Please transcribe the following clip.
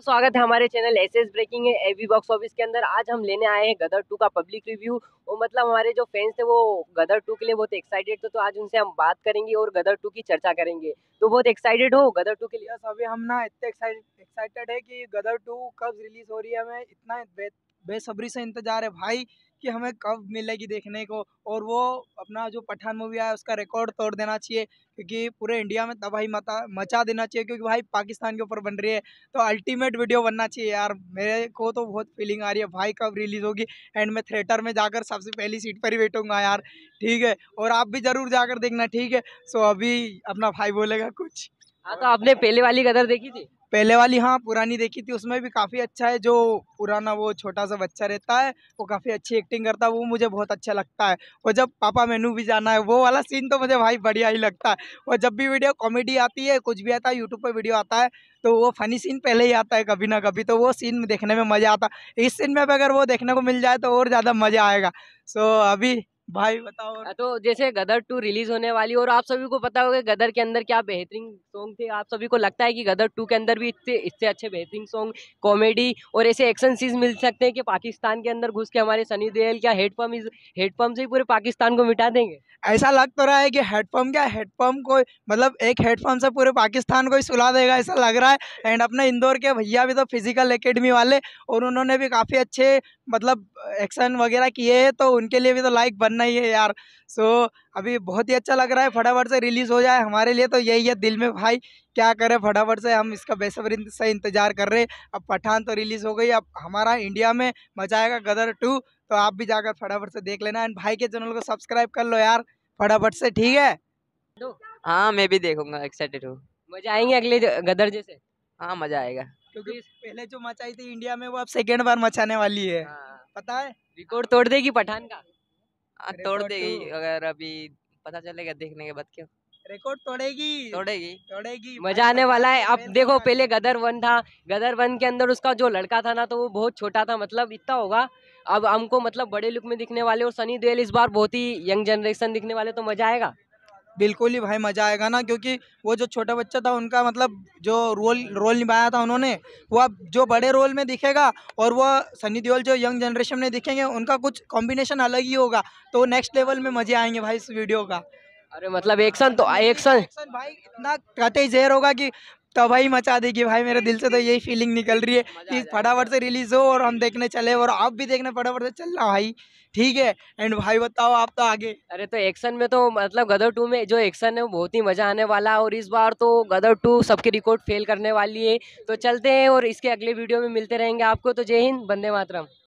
स्वागत है हमारे चैनल एस एस ब्रेकिंग है एवी बॉक्स ऑफिस के अंदर आज हम लेने आए हैं गदर टू का पब्लिक रिव्यू और मतलब हमारे जो फैंस थे वो गदर टू के लिए बहुत एक्साइटेड थे तो आज उनसे हम बात करेंगे और गदर टू की चर्चा करेंगे तो बहुत एक्साइटेड हो गदर टू के लिए अभी हम ना इतने एक्साइटेड है कि गदर टू कब रिलीज हो रही है हमें इतना बेसब्री से इंतजार है भाई कि हमें कब मिलेगी देखने को और वो अपना जो पठान मूवी आया उसका रिकॉर्ड तोड़ देना चाहिए क्योंकि पूरे इंडिया में तबाही मता मचा देना चाहिए क्योंकि भाई पाकिस्तान के ऊपर बन रही है तो अल्टीमेट वीडियो बनना चाहिए यार मेरे को तो बहुत फीलिंग आ रही है भाई कब रिलीज़ होगी एंड मैं थिएटर में जाकर सबसे पहली सीट पर ही बैठूंगा यार ठीक है और आप भी ज़रूर जाकर देखना ठीक है सो अभी अपना भाई बोलेगा कुछ हाँ तो आपने पहले वाली कदर देखी थी पहले वाली हाँ पुरानी देखी थी उसमें भी काफ़ी अच्छा है जो पुराना वो छोटा सा बच्चा रहता है वो काफ़ी अच्छी एक्टिंग करता है वो मुझे बहुत अच्छा लगता है और जब पापा मेनू भी जाना है वो वाला सीन तो मुझे भाई बढ़िया ही लगता है और जब भी वीडियो कॉमेडी आती है कुछ भी आता है यूट्यूब पर वीडियो आता है तो वो फनी सीन पहले ही आता है कभी ना कभी तो वो सीन देखने में मज़ा आता है इस सीन में अगर वो देखने को मिल जाए तो और ज़्यादा मज़ा आएगा सो अभी भाई बताओ हाँ, तो जैसे गदर टू रिलीज होने वाली और आप सभी को पता होगा गदर के अंदर क्या बेहतरीन सॉन्ग थे आप सभी को लगता है कि गदर टू के अंदर भी इतने इससे अच्छे बेहतरीन सॉन्ग कॉमेडी और ऐसे एक्शन सीज मिल सकते हैं कि पाकिस्तान के अंदर घुस के हमारे सनी देल क्या हेडपम्प इस हेडपम्प से ही पूरे पाकिस्तान को मिटा देंगे ऐसा लग तो रहा है कि हेडपम्प क्या हेडपम्प को मतलब एक हेडपम्प से पूरे पाकिस्तान को ही सुला देगा ऐसा लग रहा है एंड अपने इंदौर के भैया भी तो फिजिकल अकेडमी वाले और उन्होंने भी काफ़ी अच्छे मतलब एक्शन वगैरह किए हैं तो उनके लिए भी तो लाइक बनना ही है यार सो अभी बहुत ही अच्छा लग रहा है फटाफट से रिलीज़ हो जाए हमारे लिए तो यही है दिल में भाई क्या करें फटाफट से हम इसका बेसब्री से इंतज़ार कर रहे हैं अब पठान तो रिलीज़ हो गई अब हमारा इंडिया में मचाएगा गदर टू तो आप भी जाकर फटाफट से देख लेना एंड भाई के चैनल को सब्सक्राइब कर लो यार फटाफट से ठीक है हाँ मैं भी देखूंगा एक्साइटेड हूँ मजा आएंगे अगले गदर जैसे हाँ मजा आएगा क्योंकि पहले जो मचाई थी इंडिया में वो अब सेकेंड बार मचाने वाली है हाँ। पता है रिकॉर्ड तोड़ देगी पठान का हाँ, तोड़ तो देगी अगर अभी पता चलेगा देखने के बाद क्यों रिकॉर्ड तोड़ेगी तोड़ेगी तोड़ेगी मजा आने वाला है अब देखो पहले गदर वन था गदर वन के अंदर उसका जो लड़का था ना तो वो बहुत छोटा था मतलब इतना होगा अब हमको मतलब बड़े लुक में दिखने वाले और सनी देल इस बार बहुत ही यंग जनरेशन दिखने वाले तो मजा आएगा बिल्कुल ही भाई मज़ा आएगा ना क्योंकि वो जो छोटा बच्चा था उनका मतलब जो रोल रोल निभाया था उन्होंने वो अब जो बड़े रोल में दिखेगा और वो सनी देओल जो यंग जनरेशन में दिखेंगे उनका कुछ कॉम्बिनेशन अलग ही होगा तो नेक्स्ट लेवल में मज़े आएंगे भाई इस वीडियो का अरे मतलब एक्शन तो एक्शन एक्शन भाई इतना कतई जहर होगा कि तबाही तो मचा देगी भाई मेरे दिल से तो यही फीलिंग निकल रही है कि फटाफट से रिलीज़ हो और हम देखने चले और आप भी देखने फटाफट से चल रहा भाई ठीक है एंड भाई बताओ आप तो आगे अरे तो एक्शन में तो मतलब गदर टू में जो एक्शन है वो बहुत ही मजा आने वाला है और इस बार तो गदर टू सबके रिकॉर्ड फेल करने वाली है तो चलते हैं और इसके अगले वीडियो में मिलते रहेंगे आपको तो जय हिंद बंदे मातरम